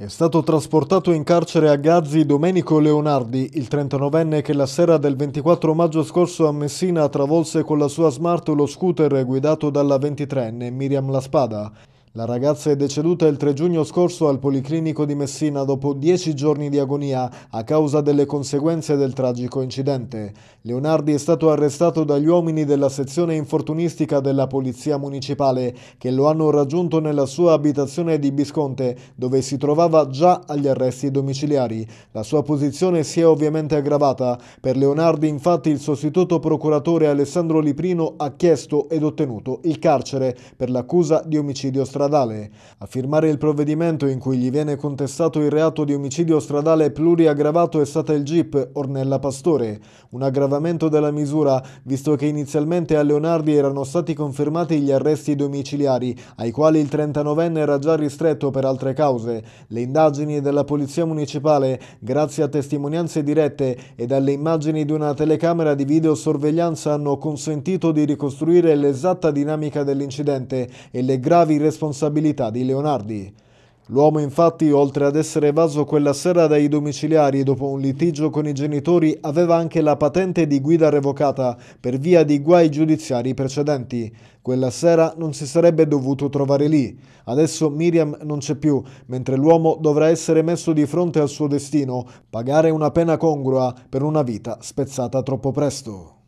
È stato trasportato in carcere a Gazzi Domenico Leonardi, il 39enne che la sera del 24 maggio scorso a Messina travolse con la sua smart lo scooter guidato dalla 23enne Miriam La Spada. La ragazza è deceduta il 3 giugno scorso al Policlinico di Messina dopo dieci giorni di agonia a causa delle conseguenze del tragico incidente. Leonardi è stato arrestato dagli uomini della sezione infortunistica della Polizia Municipale che lo hanno raggiunto nella sua abitazione di Bisconte dove si trovava già agli arresti domiciliari. La sua posizione si è ovviamente aggravata. Per Leonardi infatti il sostituto procuratore Alessandro Liprino ha chiesto ed ottenuto il carcere per l'accusa di omicidio straniero stradale. A firmare il provvedimento in cui gli viene contestato il reato di omicidio stradale pluriaggravato è stata il GIP Ornella Pastore, un aggravamento della misura visto che inizialmente a Leonardi erano stati confermati gli arresti domiciliari, ai quali il 39enne era già ristretto per altre cause. Le indagini della Polizia Municipale, grazie a testimonianze dirette e dalle immagini di una telecamera di videosorveglianza hanno consentito di ricostruire l'esatta dinamica dell'incidente e le gravi responsabilità responsabilità di Leonardi. L'uomo infatti, oltre ad essere evaso quella sera dai domiciliari dopo un litigio con i genitori, aveva anche la patente di guida revocata per via di guai giudiziari precedenti. Quella sera non si sarebbe dovuto trovare lì. Adesso Miriam non c'è più, mentre l'uomo dovrà essere messo di fronte al suo destino, pagare una pena congrua per una vita spezzata troppo presto.